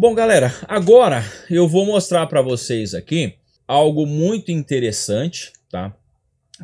Bom, galera, agora eu vou mostrar para vocês aqui algo muito interessante, tá?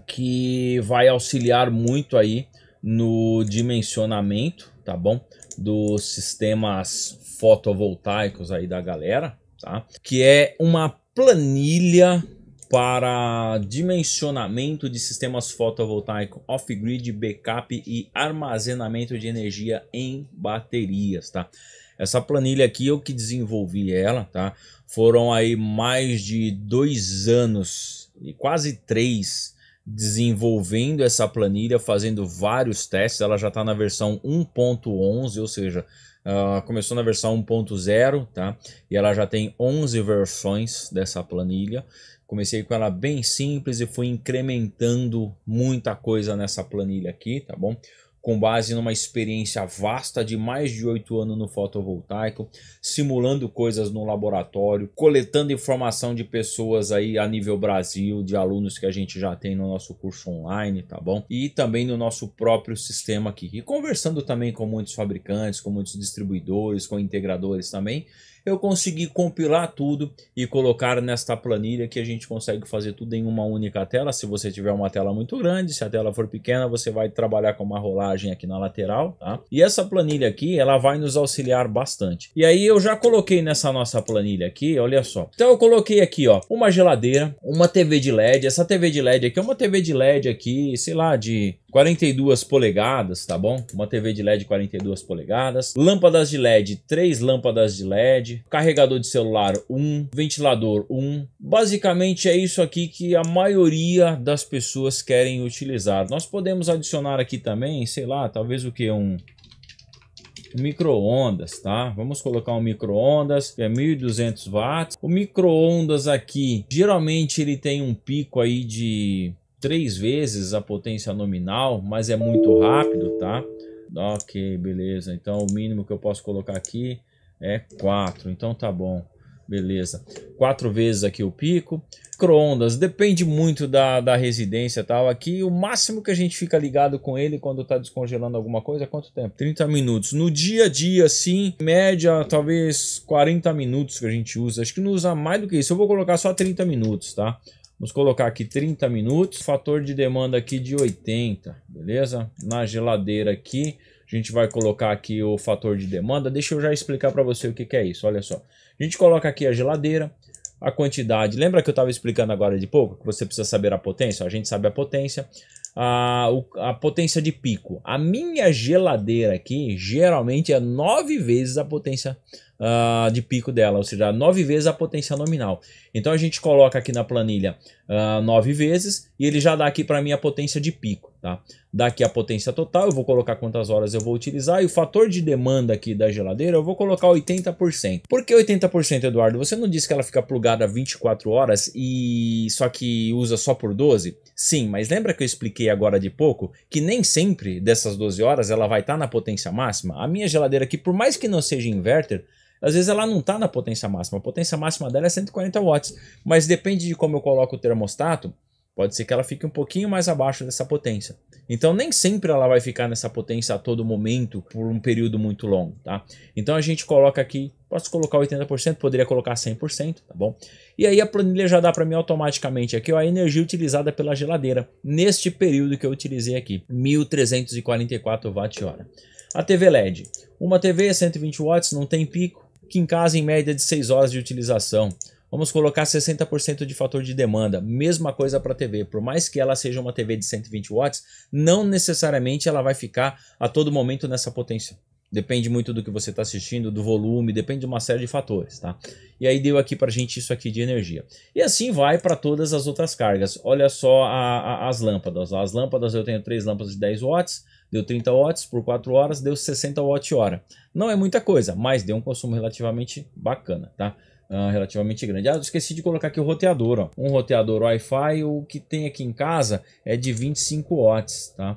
Que vai auxiliar muito aí no dimensionamento, tá bom? Dos sistemas fotovoltaicos aí da galera, tá? Que é uma planilha para dimensionamento de sistemas fotovoltaicos off-grid, backup e armazenamento de energia em baterias, tá? Essa planilha aqui eu que desenvolvi ela, tá? Foram aí mais de dois anos e quase três desenvolvendo essa planilha, fazendo vários testes. Ela já está na versão 1.11, ou seja, Uh, começou na versão 1.0, tá? E ela já tem 11 versões dessa planilha. Comecei com ela bem simples e fui incrementando muita coisa nessa planilha aqui, tá bom? com base numa experiência vasta de mais de oito anos no fotovoltaico, simulando coisas no laboratório, coletando informação de pessoas aí a nível Brasil, de alunos que a gente já tem no nosso curso online, tá bom? E também no nosso próprio sistema aqui. E conversando também com muitos fabricantes, com muitos distribuidores, com integradores também eu consegui compilar tudo e colocar nesta planilha que a gente consegue fazer tudo em uma única tela. Se você tiver uma tela muito grande, se a tela for pequena, você vai trabalhar com uma rolagem aqui na lateral, tá? E essa planilha aqui, ela vai nos auxiliar bastante. E aí eu já coloquei nessa nossa planilha aqui, olha só. Então eu coloquei aqui, ó, uma geladeira, uma TV de LED. Essa TV de LED aqui é uma TV de LED aqui, sei lá, de 42 polegadas, tá bom? Uma TV de LED 42 polegadas. Lâmpadas de LED, três lâmpadas de LED carregador de celular um, ventilador um. Basicamente é isso aqui que a maioria das pessoas querem utilizar. Nós podemos adicionar aqui também, sei lá, talvez o que? Um, microondas, tá? Vamos colocar um microondas que é 1200 watts. O microondas aqui, geralmente ele tem um pico aí de três vezes a potência nominal, mas é muito rápido, tá? Ok, beleza. Então o mínimo que eu posso colocar aqui é 4. Então tá bom. Beleza. Quatro vezes aqui o pico. Microondas, depende muito da, da residência e tal. Aqui o máximo que a gente fica ligado com ele quando tá descongelando alguma coisa é quanto tempo? 30 minutos. No dia a dia, sim, média, talvez 40 minutos que a gente usa. Acho que não usa mais do que isso. Eu vou colocar só 30 minutos, tá? Vamos colocar aqui 30 minutos. Fator de demanda aqui de 80, beleza? Na geladeira aqui. A gente vai colocar aqui o fator de demanda. Deixa eu já explicar para você o que, que é isso. Olha só. A gente coloca aqui a geladeira, a quantidade. Lembra que eu estava explicando agora de pouco que você precisa saber a potência? A gente sabe a potência. A, a potência de pico. A minha geladeira aqui geralmente é nove vezes a potência uh, de pico dela, ou seja, nove vezes a potência nominal. Então a gente coloca aqui na planilha uh, nove vezes e ele já dá aqui para mim a potência de pico. Tá? Daqui a potência total, eu vou colocar quantas horas eu vou utilizar e o fator de demanda aqui da geladeira eu vou colocar 80%. Por que 80%, Eduardo? Você não disse que ela fica plugada 24 horas e só que usa só por 12? Sim, mas lembra que eu expliquei agora de pouco que nem sempre dessas 12 horas ela vai estar tá na potência máxima? A minha geladeira aqui, por mais que não seja inverter, às vezes ela não está na potência máxima. A potência máxima dela é 140 watts. Mas depende de como eu coloco o termostato, pode ser que ela fique um pouquinho mais abaixo dessa potência. Então nem sempre ela vai ficar nessa potência a todo momento por um período muito longo, tá? Então a gente coloca aqui, posso colocar 80%, poderia colocar 100%, tá bom? E aí a planilha já dá para mim automaticamente aqui ó, a energia utilizada pela geladeira neste período que eu utilizei aqui, 1344 watt-hora. A TV LED, uma TV 120 é watts, não tem pico, que em casa em média é de 6 horas de utilização. Vamos colocar 60% de fator de demanda. Mesma coisa para a TV. Por mais que ela seja uma TV de 120 watts, não necessariamente ela vai ficar a todo momento nessa potência. Depende muito do que você está assistindo, do volume, depende de uma série de fatores, tá? E aí deu aqui para gente isso aqui de energia. E assim vai para todas as outras cargas. Olha só a, a, as lâmpadas. As lâmpadas eu tenho três lâmpadas de 10 watts deu 30 watts por 4 horas, deu 60 watt-hora. Não é muita coisa, mas deu um consumo relativamente bacana, tá? Uh, relativamente grande. Ah, eu esqueci de colocar aqui o roteador, ó. Um roteador Wi-Fi, o que tem aqui em casa é de 25 watts, tá?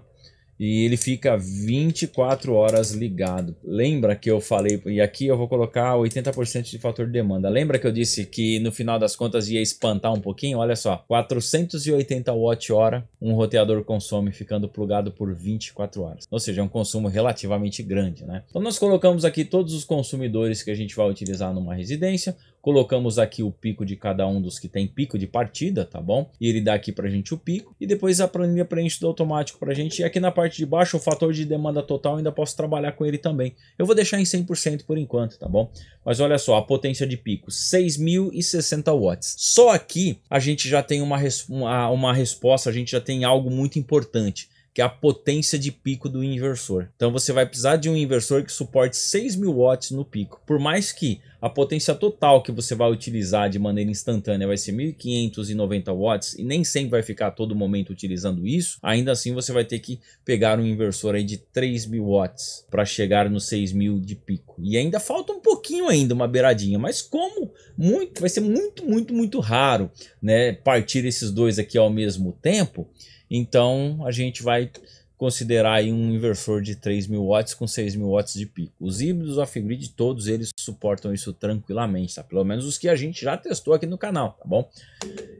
e ele fica 24 horas ligado. Lembra que eu falei, e aqui eu vou colocar 80% de fator de demanda. Lembra que eu disse que no final das contas ia espantar um pouquinho? Olha só, 480 watt-hora um roteador consome ficando plugado por 24 horas. Ou seja, é um consumo relativamente grande, né? Então nós colocamos aqui todos os consumidores que a gente vai utilizar numa residência, Colocamos aqui o pico de cada um dos que tem pico de partida, tá bom? E ele dá aqui para a gente o pico. E depois a planilha preenche do automático para a gente. E aqui na parte de baixo, o fator de demanda total, ainda posso trabalhar com ele também. Eu vou deixar em 100% por enquanto, tá bom? Mas olha só, a potência de pico, 6.060 watts. Só aqui a gente já tem uma, res uma, uma resposta, a gente já tem algo muito importante que é a potência de pico do inversor. Então você vai precisar de um inversor que suporte 6.000 watts no pico. Por mais que a potência total que você vai utilizar de maneira instantânea vai ser 1.590 watts e nem sempre vai ficar todo momento utilizando isso, ainda assim você vai ter que pegar um inversor aí de 3.000 watts para chegar no 6.000 de pico. E ainda falta um pouquinho ainda, uma beiradinha, mas como muito, vai ser muito, muito, muito raro, né, partir esses dois aqui ao mesmo tempo, então a gente vai considerar aí um inversor de 3.000 watts com 6.000 watts de pico. Os híbridos off-grid, todos eles suportam isso tranquilamente, tá? Pelo menos os que a gente já testou aqui no canal, tá bom?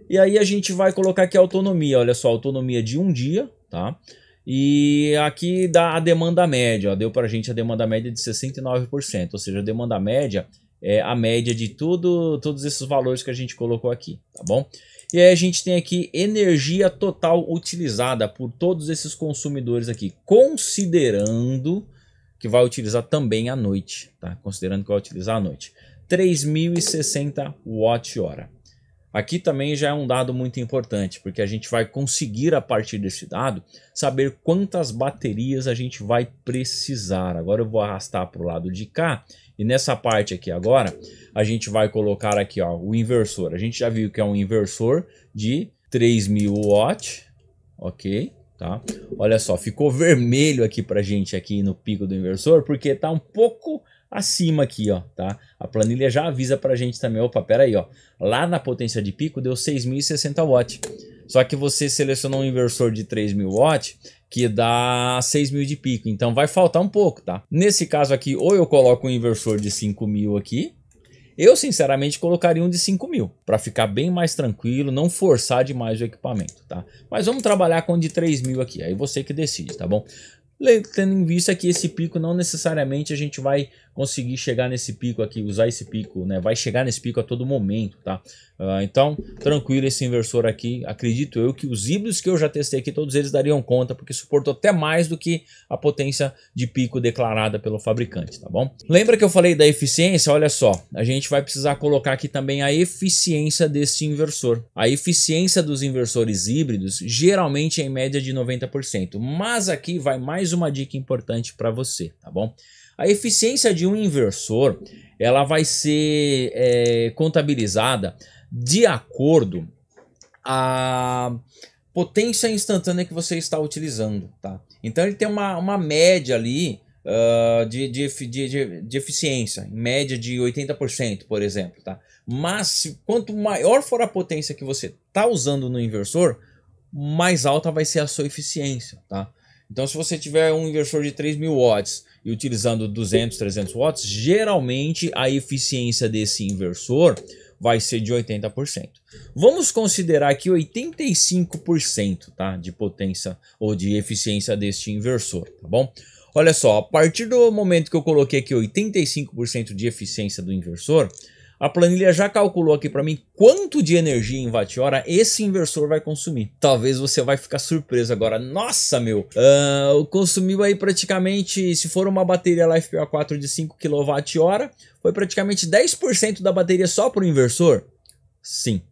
E aí a gente vai colocar aqui a autonomia, olha só, autonomia de um dia, tá? E aqui dá a demanda média, ó, deu pra gente a demanda média de 69%, ou seja, a demanda média é a média de tudo, todos esses valores que a gente colocou aqui, tá bom? E aí a gente tem aqui energia total utilizada por todos esses consumidores aqui, considerando que vai utilizar também à noite, tá? Considerando que vai utilizar à noite. 3060 watt-hora. Aqui também já é um dado muito importante, porque a gente vai conseguir a partir desse dado saber quantas baterias a gente vai precisar. Agora eu vou arrastar para o lado de cá e nessa parte aqui agora, a gente vai colocar aqui ó, o inversor. A gente já viu que é um inversor de 3000 watt, ok? Tá? Olha só, ficou vermelho aqui pra gente aqui no pico do inversor, porque tá um pouco acima aqui, ó, tá? A planilha já avisa pra gente também, opa, pera aí, ó. Lá na potência de pico deu 6060 watts. Só que você selecionou um inversor de 3000 watts, que dá 6 mil de pico. Então vai faltar um pouco, tá? Nesse caso aqui, ou eu coloco um inversor de 5 mil aqui. Eu, sinceramente, colocaria um de 5 mil, para ficar bem mais tranquilo, não forçar demais o equipamento, tá? Mas vamos trabalhar com de 3 mil aqui, aí você que decide, tá bom? Tendo em vista que esse pico não necessariamente a gente vai conseguir chegar nesse pico aqui, usar esse pico, né? Vai chegar nesse pico a todo momento, tá? Uh, então, tranquilo esse inversor aqui. Acredito eu que os híbridos que eu já testei aqui, todos eles dariam conta, porque suportou até mais do que a potência de pico declarada pelo fabricante, tá bom? Lembra que eu falei da eficiência? Olha só, a gente vai precisar colocar aqui também a eficiência desse inversor. A eficiência dos inversores híbridos geralmente é em média de 90%, mas aqui vai mais uma dica importante para você, tá bom? A eficiência de um inversor ela vai ser é, contabilizada de acordo a potência instantânea que você está utilizando, tá? Então ele tem uma, uma média ali uh, de, de, de, de, eficiência, média de 80%, por exemplo, tá? Mas se, quanto maior for a potência que você está usando no inversor, mais alta vai ser a sua eficiência, tá? Então se você tiver um inversor de 3.000 watts e utilizando 200, 300 watts, geralmente a eficiência desse inversor vai ser de 80%. Vamos considerar aqui 85% tá, de potência ou de eficiência deste inversor, tá bom? Olha só, a partir do momento que eu coloquei aqui 85% de eficiência do inversor, a planilha já calculou aqui para mim quanto de energia em watt-hora esse inversor vai consumir. Talvez você vai ficar surpreso agora. Nossa, meu! Uh, consumiu aí praticamente, se for uma bateria lá 4 de 5 kWh, foi praticamente 10% da bateria só para o inversor? Sim,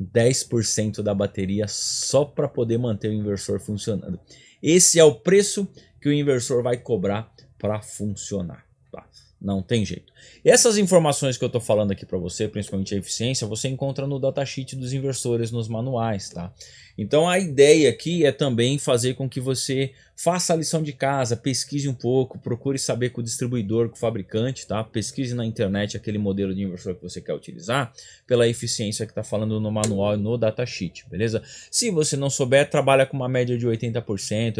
10% da bateria só para poder manter o inversor funcionando. Esse é o preço que o inversor vai cobrar para funcionar. Tá? Não tem jeito. Essas informações que eu estou falando aqui para você, principalmente a eficiência, você encontra no datasheet dos investidores nos manuais, tá? Então a ideia aqui é também fazer com que você faça a lição de casa, pesquise um pouco, procure saber com o distribuidor, com o fabricante, tá? Pesquise na internet aquele modelo de inversor que você quer utilizar, pela eficiência que está falando no manual e no datasheet, beleza? Se você não souber, trabalha com uma média de 80%,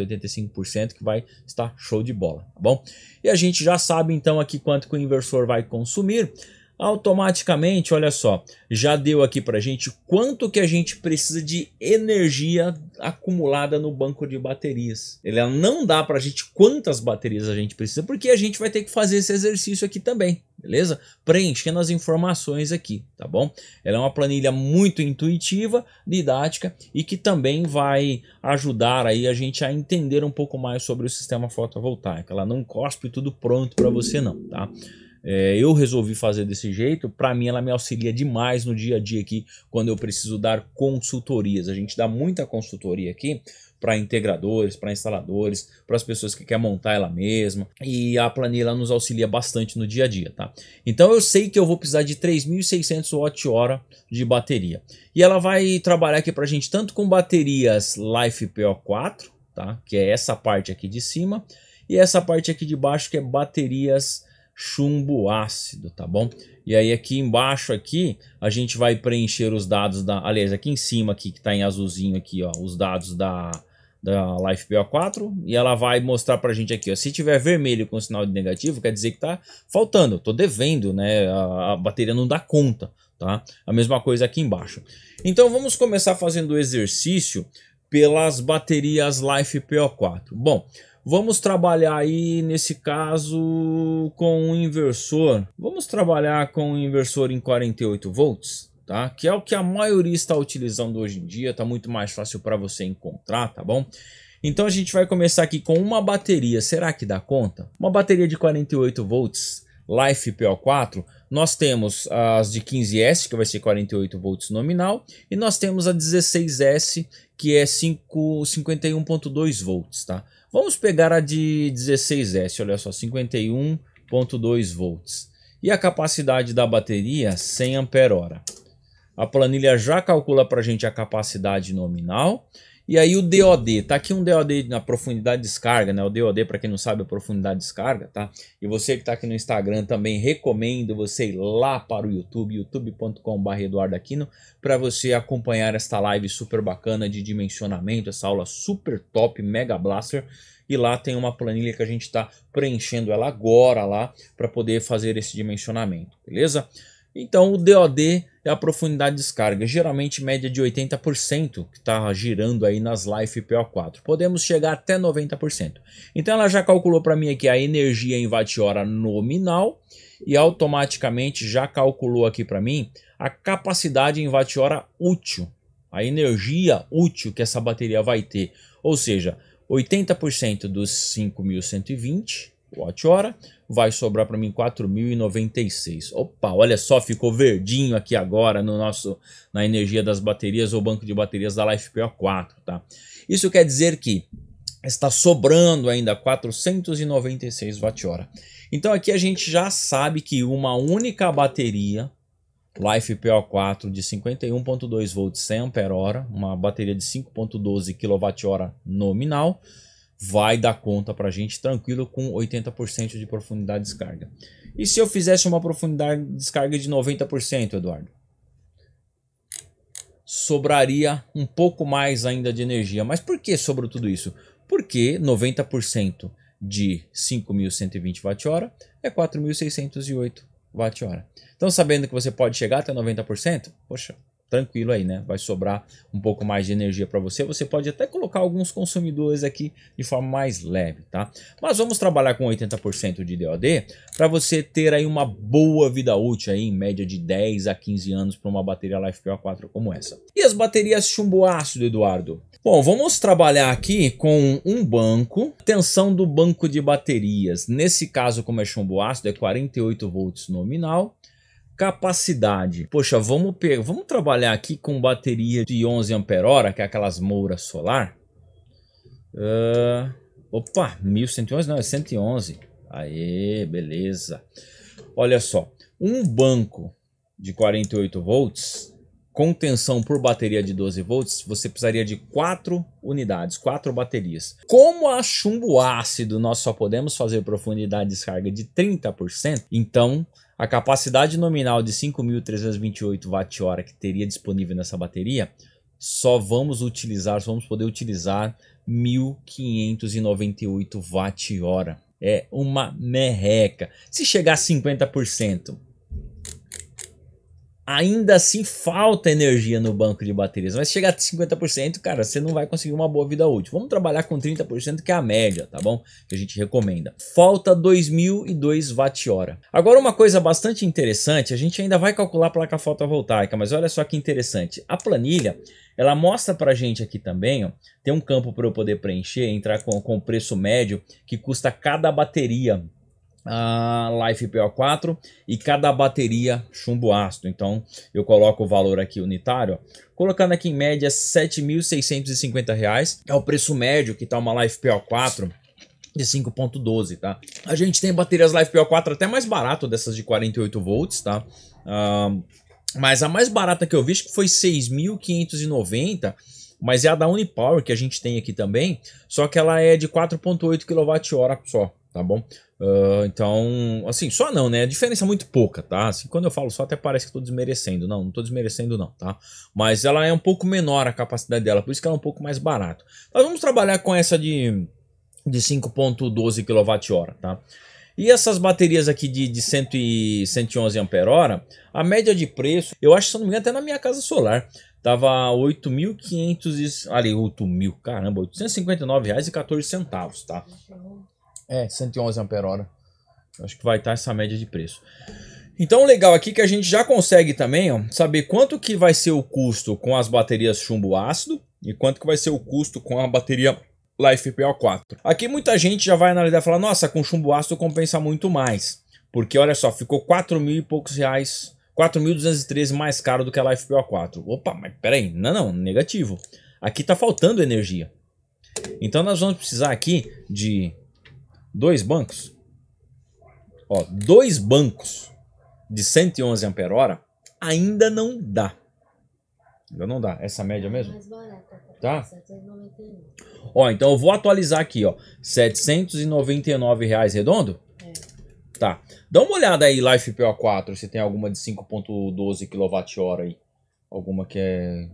85%, que vai estar show de bola, tá bom? E a gente já sabe então aqui quanto que o inversor vai consumir automaticamente, olha só, já deu aqui para gente quanto que a gente precisa de energia acumulada no banco de baterias. Ele não dá para a gente quantas baterias a gente precisa, porque a gente vai ter que fazer esse exercício aqui também, beleza? Preenchendo as informações aqui, tá bom? Ela é uma planilha muito intuitiva, didática e que também vai ajudar aí a gente a entender um pouco mais sobre o sistema fotovoltaico. Ela não cospe tudo pronto para você não, tá? É, eu resolvi fazer desse jeito, para mim ela me auxilia demais no dia a dia aqui, quando eu preciso dar consultorias. A gente dá muita consultoria aqui para integradores, para instaladores, para as pessoas que querem montar ela mesma. E a planilha nos auxilia bastante no dia a dia, tá? Então eu sei que eu vou precisar de 3.600 watt-hora de bateria. E ela vai trabalhar aqui para a gente tanto com baterias Life PO4, tá? Que é essa parte aqui de cima, e essa parte aqui de baixo que é baterias chumbo ácido, tá bom? E aí aqui embaixo aqui, a gente vai preencher os dados da, aliás, aqui em cima aqui que tá em azulzinho aqui, ó, os dados da da Life PO4 e ela vai mostrar pra gente aqui, ó, se tiver vermelho com sinal de negativo, quer dizer que tá faltando, tô devendo, né, a, a bateria não dá conta, tá? A mesma coisa aqui embaixo. Então vamos começar fazendo o exercício pelas baterias Life PO4. Bom, Vamos trabalhar aí nesse caso com um inversor. Vamos trabalhar com um inversor em 48 volts, tá? Que é o que a maioria está utilizando hoje em dia, tá muito mais fácil para você encontrar, tá bom? Então a gente vai começar aqui com uma bateria. Será que dá conta? Uma bateria de 48 volts Life PO4, nós temos as de 15S, que vai ser 48 volts nominal, e nós temos a 16S, que é 51.2 volts, tá? Vamos pegar a de 16S, olha só, 51.2 volts. E a capacidade da bateria, 100 ampere hora. A planilha já calcula para a gente a capacidade nominal e aí o DOD, tá aqui um DOD na profundidade de descarga, né? O DOD, para quem não sabe, é a profundidade de descarga, tá? E você que tá aqui no Instagram também, recomendo você ir lá para o YouTube, youtube.com.br Eduardo Aquino, para você acompanhar esta live super bacana de dimensionamento, essa aula super top, mega blaster. E lá tem uma planilha que a gente está preenchendo ela agora lá para poder fazer esse dimensionamento, beleza? Então o DOD é a profundidade de descarga, geralmente média de 80%, que está girando aí nas Life PO4. Podemos chegar até 90%. Então ela já calculou para mim aqui a energia em watt-hora nominal e automaticamente já calculou aqui para mim a capacidade em watt-hora útil, a energia útil que essa bateria vai ter. Ou seja, 80% dos 5120 watt-hora, vai sobrar para mim 4.096. Opa, olha só, ficou verdinho aqui agora no nosso na energia das baterias ou banco de baterias da LifePO4, tá? Isso quer dizer que está sobrando ainda 496 watt-hora. Então aqui a gente já sabe que uma única bateria LifePO4 de 51.2 volts 100 Ah, uma bateria de 5.12 kWh nominal, vai dar conta para a gente tranquilo com 80% de profundidade de descarga. E se eu fizesse uma profundidade de descarga de 90%, Eduardo? Sobraria um pouco mais ainda de energia. Mas por que sobrou tudo isso? Porque 90% de 5.120 hora é 4.608 hora Então, sabendo que você pode chegar até 90%, poxa, tranquilo aí, né? Vai sobrar um pouco mais de energia para você. Você pode até colocar alguns consumidores aqui de forma mais leve, tá? Mas vamos trabalhar com 80% de DOD para você ter aí uma boa vida útil aí, em média de 10 a 15 anos para uma bateria lifepo 4 como essa. E as baterias chumbo ácido, Eduardo? Bom, vamos trabalhar aqui com um banco, tensão do banco de baterias. Nesse caso, como é chumbo ácido, é 48 volts nominal capacidade. Poxa, vamos, vamos trabalhar aqui com bateria de 11 Ah, que é aquelas Moura solar. Uh, opa, 1111 não, é 111. Aê, beleza. Olha só, um banco de 48 volts com tensão por bateria de 12 volts, você precisaria de 4 unidades, 4 baterias. Como a chumbo ácido nós só podemos fazer profundidade de descarga de 30%, então a capacidade nominal de 5.328 watt-hora que teria disponível nessa bateria, só vamos utilizar, só vamos poder utilizar 1.598 watt-hora. É uma merreca. Se chegar a 50%, ainda assim falta energia no banco de baterias. Mas se chegar a 50%, cara, você não vai conseguir uma boa vida útil. Vamos trabalhar com 30%, que é a média, tá bom? Que a gente recomenda. Falta 2002 watt-hora. Agora uma coisa bastante interessante, a gente ainda vai calcular a placa fotovoltaica, mas olha só que interessante. A planilha, ela mostra pra gente aqui também, ó, tem um campo para eu poder preencher, entrar com, com o preço médio que custa cada bateria a Life PO4 e cada bateria chumbo ácido. Então eu coloco o valor aqui unitário, ó, colocando aqui em média R$ 7.650, é o preço médio que está uma Life PO4 de 5.12, tá? A gente tem baterias Life PO4 até mais barato dessas de 48 volts, tá? Uh, mas a mais barata que eu vi que foi 6.590, mas é a da Unipower que a gente tem aqui também, só que ela é de 4.8 kWh só tá bom? Uh, então, assim, só não, né? A diferença é muito pouca, tá? Assim, quando eu falo só, até parece que tô desmerecendo. Não, não tô desmerecendo, não, tá? Mas ela é um pouco menor a capacidade dela, por isso que ela é um pouco mais barato. Nós vamos trabalhar com essa de, de 5,12 kWh, tá? E essas baterias aqui de, de 100 e 111 Ah, a média de preço, eu acho, se não me engano, até na minha casa solar, tava 8.500 ali 8.000, caramba, R$ 859,14, tá? É, 111 ampere-hora. Acho que vai estar tá essa média de preço. Então, legal aqui é que a gente já consegue também ó, saber quanto que vai ser o custo com as baterias chumbo ácido e quanto que vai ser o custo com a bateria Life 4 Aqui muita gente já vai analisar e falar, nossa, com chumbo ácido compensa muito mais. Porque olha só, ficou 4 mil e poucos reais, 4.213 mais caro do que a Life 4 Opa, mas peraí, não, não, negativo. Aqui está faltando energia. Então nós vamos precisar aqui de dois bancos, ó, dois bancos de 111 ampere-hora ainda não dá. Ainda não dá. Essa média mesmo? É tá? tá. Ó, então eu vou atualizar aqui, ó. 799 reais redondo? É. Tá. Dá uma olhada aí, Life PO4, se tem alguma de 5.12 kWh aí alguma que é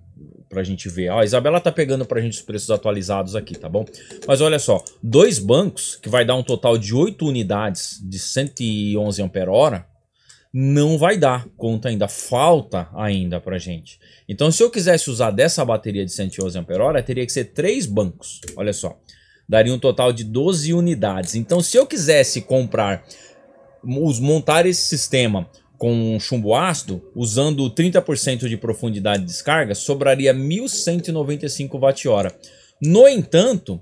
pra gente ver. Ó, a Isabela tá pegando pra gente os preços atualizados aqui, tá bom? Mas olha só, dois bancos, que vai dar um total de 8 unidades de 111 Ah, não vai dar conta ainda, falta ainda pra gente. Então se eu quisesse usar dessa bateria de 111 Ah, teria que ser três bancos, olha só. Daria um total de 12 unidades. Então se eu quisesse comprar, montar esse sistema com chumbo ácido, usando 30% de profundidade de descarga, sobraria 1.195 watt-hora. No entanto,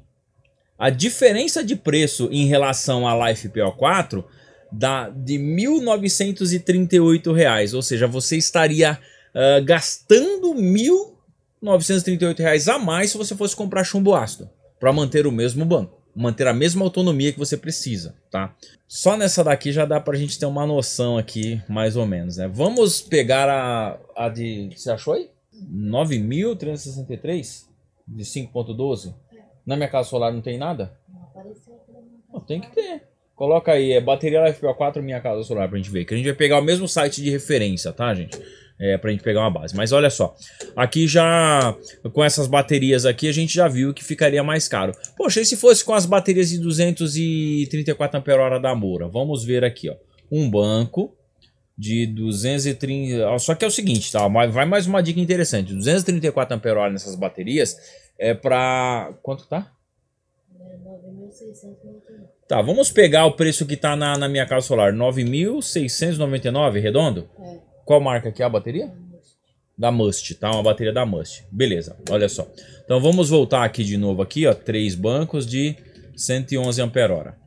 a diferença de preço em relação à Life PO4 dá de R$ 1.938, reais, ou seja, você estaria uh, gastando R$ 1.938 reais a mais se você fosse comprar chumbo ácido para manter o mesmo banco manter a mesma autonomia que você precisa, tá? Só nessa daqui já dá pra gente ter uma noção aqui, mais ou menos, né? Vamos pegar a, a de... Você achou aí? 9.363? De 5.12? Na minha casa solar não tem nada? Não apareceu. tem que ter. Coloca aí, é bateria LFPO4 minha casa solar pra gente ver. Que a gente vai pegar o mesmo site de referência, tá, gente? é, para a gente pegar uma base. Mas olha só, aqui já com essas baterias aqui a gente já viu que ficaria mais caro. Poxa, e se fosse com as baterias de 234 Ah da Moura? Vamos ver aqui, ó. Um banco de 230, só que é o seguinte, tá? Vai mais uma dica interessante. 234 Ah nessas baterias é para quanto tá? Tá, vamos pegar o preço que tá na, na minha casa solar, 9.699 redondo? É. Qual marca que é a bateria? Da Must, tá? Uma bateria da Must. Beleza, olha só. Então vamos voltar aqui de novo aqui, ó. Três bancos de 111 ampere-hora.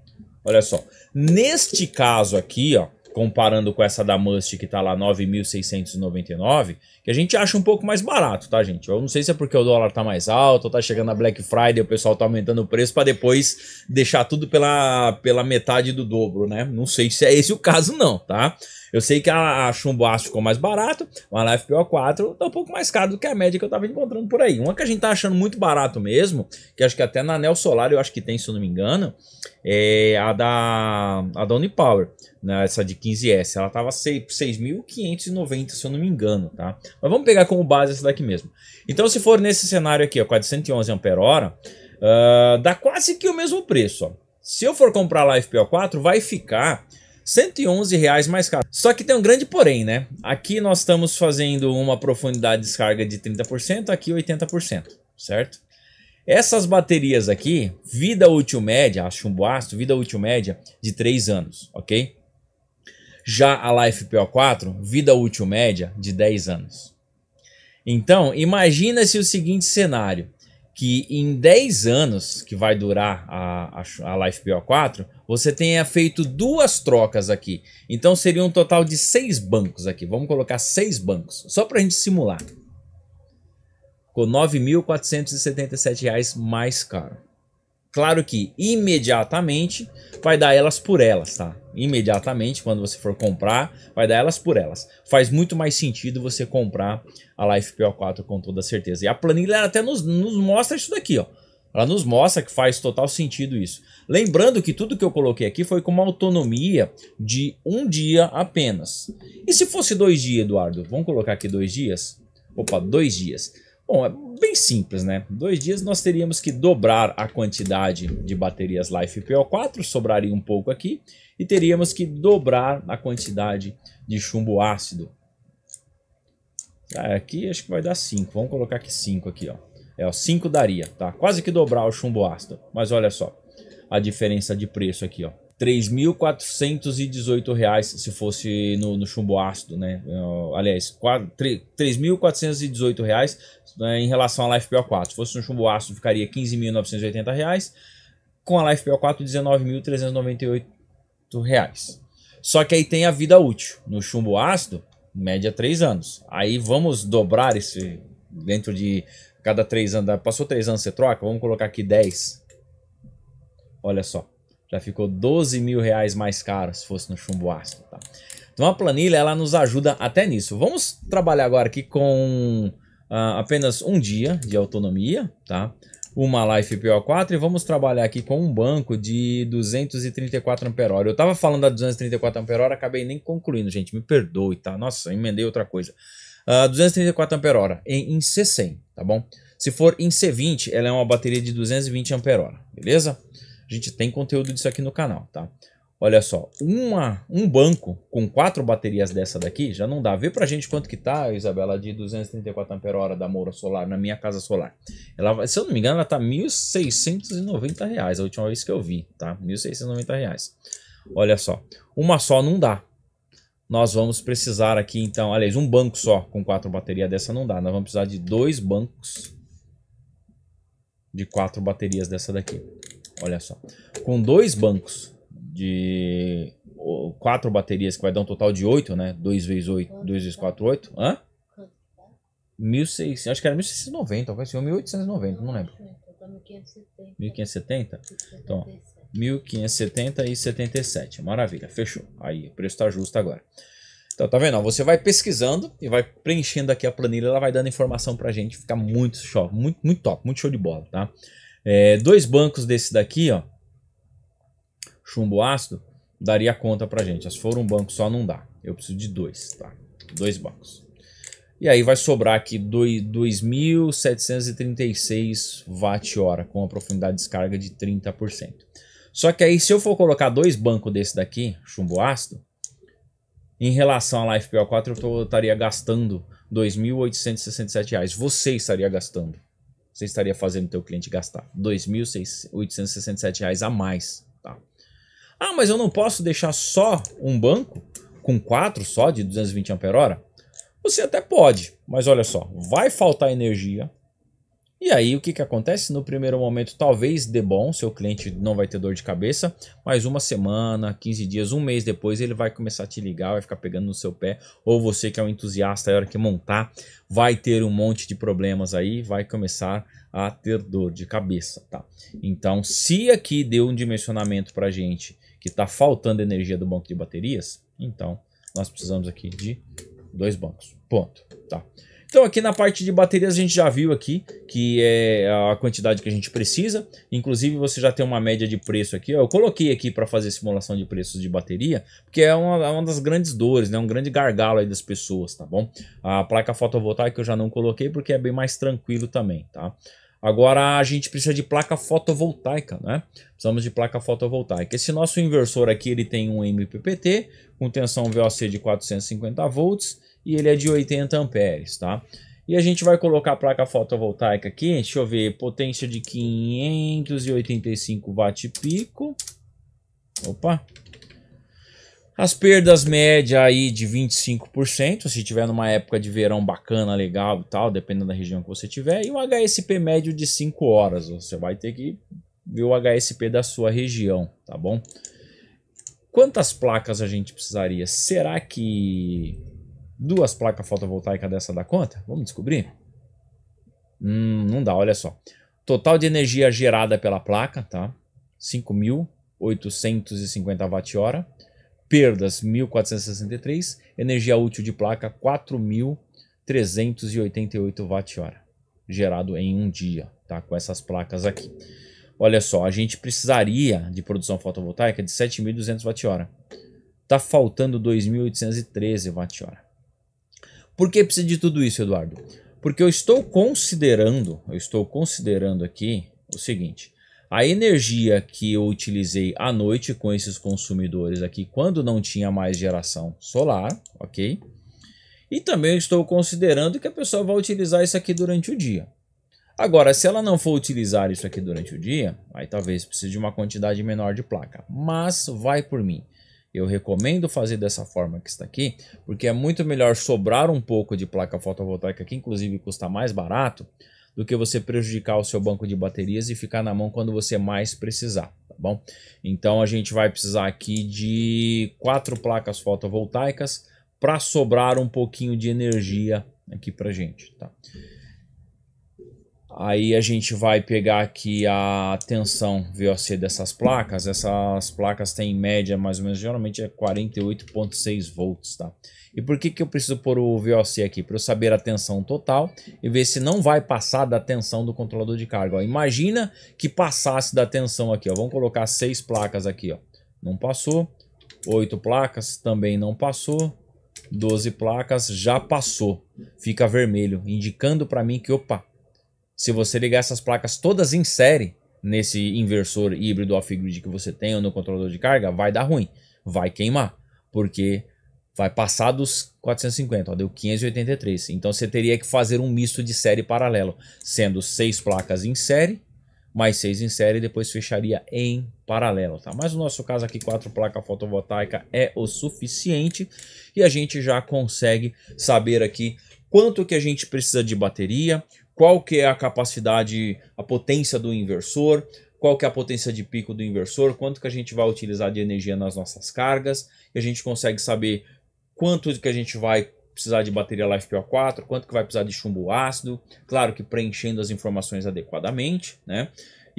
Olha só. Neste caso aqui, ó, comparando com essa da Must que tá lá 9.699, que a gente acha um pouco mais barato, tá, gente? Eu não sei se é porque o dólar tá mais alto, ou tá chegando a Black Friday, o pessoal tá aumentando o preço para depois deixar tudo pela, pela metade do dobro, né? Não sei se é esse o caso não, tá? Eu sei que a, a Chumbo Aço ficou mais barato, mas a FPO 4 tá um pouco mais caro do que a média que eu tava encontrando por aí. Uma que a gente tá achando muito barato mesmo, que acho que até na anel Solar eu acho que tem, se eu não me engano, é a da, a da Unipower, né, essa de 15S. Ela tava 6.590, se eu não me engano, tá? Mas vamos pegar como base essa daqui mesmo. Então se for nesse cenário aqui, ó, 411 Ah, uh, dá quase que o mesmo preço. Ó. Se eu for comprar lá a FPO4, vai ficar 111 reais mais caro. Só que tem um grande porém, né? Aqui nós estamos fazendo uma profundidade de descarga de 30%, aqui 80%, certo? Essas baterias aqui, vida útil média, a chumbo ácido, vida útil média de 3 anos, ok? Já a Life PO4, vida útil média de 10 anos. Então, imagina-se o seguinte cenário que em 10 anos que vai durar a, a, a Life PO4, você tenha feito duas trocas aqui. Então seria um total de seis bancos aqui. Vamos colocar seis bancos, só para a gente simular. Ficou R$ 9.477 mais caro. Claro que imediatamente vai dar elas por elas, tá? imediatamente quando você for comprar, vai dar elas por elas. Faz muito mais sentido você comprar a Life PO4 com toda certeza. E a planilha até nos, nos mostra isso daqui, ó. Ela nos mostra que faz total sentido isso. Lembrando que tudo que eu coloquei aqui foi com uma autonomia de um dia apenas. E se fosse dois dias, Eduardo? Vamos colocar aqui dois dias? Opa, dois dias. Bom, é bem simples, né? Dois dias nós teríamos que dobrar a quantidade de baterias Life 4 sobraria um pouco aqui, e teríamos que dobrar a quantidade de chumbo ácido. É, aqui acho que vai dar 5, vamos colocar aqui 5 aqui, ó. É, o 5 daria, tá? Quase que dobrar o chumbo ácido, mas olha só a diferença de preço aqui, ó. 3.418 reais se fosse no, no chumbo ácido, né? aliás, 3.418 reais né, em relação à Life PO4. Se fosse no chumbo ácido, ficaria 15.980 reais. Com a Life PO4, 19.398 reais. Só que aí tem a vida útil. No chumbo ácido, média 3 anos. Aí vamos dobrar esse dentro de cada 3 anos. Passou 3 anos, você troca? Vamos colocar aqui 10. Olha só já ficou 12 mil reais mais caro se fosse no chumbo ácido. Tá? Então a planilha ela nos ajuda até nisso. Vamos trabalhar agora aqui com ah, apenas um dia de autonomia, tá? Uma Life PO4 e vamos trabalhar aqui com um banco de 234 Ah. Eu estava falando da 234 Ah, acabei nem concluindo, gente, me perdoe, tá? Nossa, emendei outra coisa. Uh, 234 Ah em, em C100, tá bom? Se for em C20, ela é uma bateria de 220 Ah, beleza? A gente tem conteúdo disso aqui no canal, tá? Olha só, uma, um banco com quatro baterias dessa daqui já não dá. Vê pra gente quanto que tá, Isabela, de 234 Ah da Moura Solar, na minha casa solar. Ela, se eu não me engano, ela tá R$ 1.690, reais, a última vez que eu vi, tá? R$ 1.690. Reais. Olha só, uma só não dá. Nós vamos precisar aqui, então, aliás, um banco só com quatro baterias dessa não dá. Nós vamos precisar de dois bancos de quatro baterias dessa daqui. Olha só. Com dois bancos de quatro baterias, que vai dar um total de oito, né? 2 vezes 8, 2 vezes 4, 8. Hã? 1600, acho que era 1690, talvez, ou 1890, não lembro. 1570? Então, 1570 e 77. Maravilha, fechou. Aí o preço está justo agora. Então, tá vendo? Você vai pesquisando e vai preenchendo aqui a planilha, ela vai dando informação pra gente, fica muito show, muito, muito top, muito show de bola, tá? É, dois bancos desse daqui, ó, chumbo ácido, daria conta pra gente. se for um banco só, não dá. Eu preciso de dois, tá? Dois bancos. E aí vai sobrar aqui 2.736 watt-hora com a profundidade de descarga de 30%. Só que aí se eu for colocar dois bancos desse daqui, chumbo ácido, em relação à LifePO4 eu estaria gastando R$ 2.867. Você estaria gastando você estaria fazendo o teu cliente gastar R$ 2.867 a mais. Tá? Ah, mas eu não posso deixar só um banco com 4 só de 220 Ah? Você até pode, mas olha só, vai faltar energia, e aí o que, que acontece? No primeiro momento talvez dê bom, seu cliente não vai ter dor de cabeça, mas uma semana, 15 dias, um mês depois ele vai começar a te ligar, vai ficar pegando no seu pé, ou você que é um entusiasta, a é hora que montar, vai ter um monte de problemas aí, vai começar a ter dor de cabeça, tá? Então, se aqui deu um dimensionamento para gente que está faltando energia do banco de baterias, então nós precisamos aqui de dois bancos. Ponto, tá? Então aqui na parte de baterias a gente já viu aqui que é a quantidade que a gente precisa. Inclusive você já tem uma média de preço aqui. Eu coloquei aqui para fazer simulação de preços de bateria, porque é uma, é uma, das grandes dores, né? um grande gargalo aí das pessoas, tá bom? A placa fotovoltaica eu já não coloquei porque é bem mais tranquilo também, tá? Agora a gente precisa de placa fotovoltaica, né? Precisamos de placa fotovoltaica. Esse nosso inversor aqui ele tem um MPPT com tensão VOC de 450 volts e ele é de 80 amperes, tá? E a gente vai colocar a placa fotovoltaica aqui, deixa eu ver, potência de 585 watt pico. Opa. As perdas média aí de 25%, se tiver numa época de verão bacana, legal e tal, dependendo da região que você tiver, e um HSP médio de 5 horas. Você vai ter que ver o HSP da sua região, tá bom? Quantas placas a gente precisaria? Será que Duas placas fotovoltaicas dessa dá conta? Vamos descobrir? Hum, não dá, olha só. Total de energia gerada pela placa, tá? 5.850 watt-hora. Perdas, 1.463. Energia útil de placa, 4.388 watt-hora. Gerado em um dia, tá? Com essas placas aqui. Olha só, a gente precisaria de produção fotovoltaica de 7.200 watt-hora. Tá faltando 2.813 watt-hora. Por que precisa de tudo isso, Eduardo? Porque eu estou considerando, eu estou considerando aqui o seguinte: a energia que eu utilizei à noite com esses consumidores aqui, quando não tinha mais geração solar, ok? E também estou considerando que a pessoa vai utilizar isso aqui durante o dia. Agora, se ela não for utilizar isso aqui durante o dia, aí talvez precise de uma quantidade menor de placa, mas vai por mim. Eu recomendo fazer dessa forma que está aqui, porque é muito melhor sobrar um pouco de placa fotovoltaica, que inclusive custa mais barato, do que você prejudicar o seu banco de baterias e ficar na mão quando você mais precisar, tá bom? Então a gente vai precisar aqui de quatro placas fotovoltaicas para sobrar um pouquinho de energia aqui para gente, tá? Aí a gente vai pegar aqui a tensão VOC dessas placas. Essas placas têm em média mais ou menos, geralmente é 48.6 volts, tá? E por que, que eu preciso pôr o VOC aqui? Para eu saber a tensão total e ver se não vai passar da tensão do controlador de carga. Ó, imagina que passasse da tensão aqui, ó. Vamos colocar seis placas aqui, ó. Não passou. Oito placas também não passou. 12 placas já passou, fica vermelho, indicando para mim que opa, se você ligar essas placas todas em série nesse inversor híbrido off-grid que você tem ou no controlador de carga, vai dar ruim, vai queimar, porque vai passar dos 450, ó, deu 583. Então você teria que fazer um misto de série paralelo, sendo seis placas em série, mais seis em série, depois fecharia em paralelo, tá? Mas no nosso caso aqui, quatro placas fotovoltaica é o suficiente e a gente já consegue saber aqui quanto que a gente precisa de bateria, qual que é a capacidade, a potência do inversor, qual que é a potência de pico do inversor, quanto que a gente vai utilizar de energia nas nossas cargas, e a gente consegue saber quanto que a gente vai precisar de bateria LiFePO4, quanto que vai precisar de chumbo ácido, claro que preenchendo as informações adequadamente, né?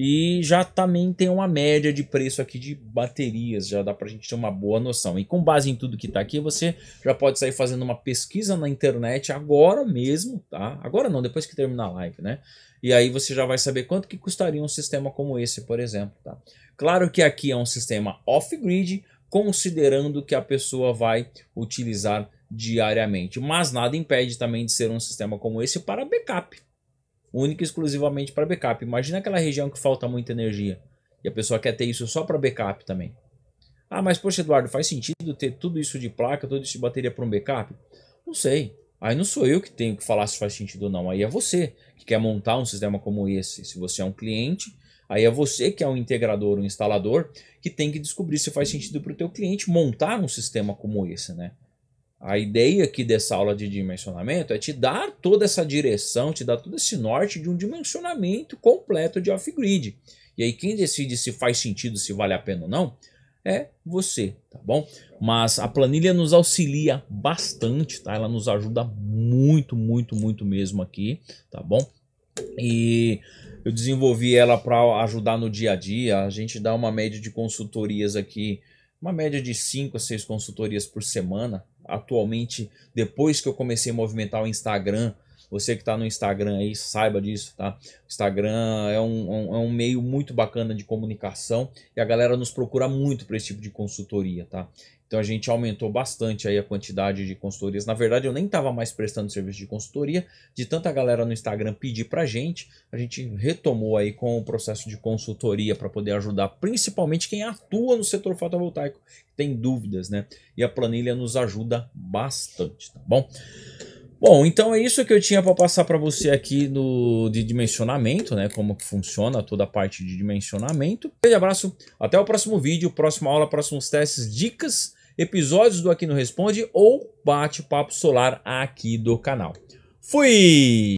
E já também tem uma média de preço aqui de baterias, já dá para a gente ter uma boa noção. E com base em tudo que está aqui, você já pode sair fazendo uma pesquisa na internet agora mesmo, tá? Agora não, depois que terminar a live, né? E aí você já vai saber quanto que custaria um sistema como esse, por exemplo, tá? Claro que aqui é um sistema off-grid, considerando que a pessoa vai utilizar diariamente, mas nada impede também de ser um sistema como esse para backup, única e exclusivamente para backup. Imagina aquela região que falta muita energia e a pessoa quer ter isso só para backup também. Ah, mas poxa, Eduardo, faz sentido ter tudo isso de placa, tudo isso de bateria para um backup? Não sei. Aí não sou eu que tenho que falar se faz sentido ou não. Aí é você que quer montar um sistema como esse. Se você é um cliente, aí é você que é um integrador, um instalador, que tem que descobrir se faz sentido para o teu cliente montar um sistema como esse, né? A ideia aqui dessa aula de dimensionamento é te dar toda essa direção, te dar todo esse norte de um dimensionamento completo de off-grid. E aí quem decide se faz sentido, se vale a pena ou não, é você, tá bom? Mas a planilha nos auxilia bastante, tá? Ela nos ajuda muito, muito, muito mesmo aqui, tá bom? E eu desenvolvi ela para ajudar no dia a dia. A gente dá uma média de consultorias aqui uma média de 5 a 6 consultorias por semana. Atualmente, depois que eu comecei a movimentar o Instagram, você que está no Instagram aí, saiba disso, tá? Instagram é um, é um, é um meio muito bacana de comunicação e a galera nos procura muito para esse tipo de consultoria, tá? Então a gente aumentou bastante aí a quantidade de consultorias. Na verdade, eu nem estava mais prestando serviço de consultoria, de tanta galera no Instagram pedir para gente, a gente retomou aí com o processo de consultoria para poder ajudar principalmente quem atua no setor fotovoltaico, tem dúvidas, né? E a planilha nos ajuda bastante, tá bom? Bom, então é isso que eu tinha para passar para você aqui no, de dimensionamento, né? Como que funciona toda a parte de dimensionamento. Um grande abraço, até o próximo vídeo, próxima aula, próximos testes, dicas episódios do Aqui no Responde ou bate-papo solar aqui do canal. Fui!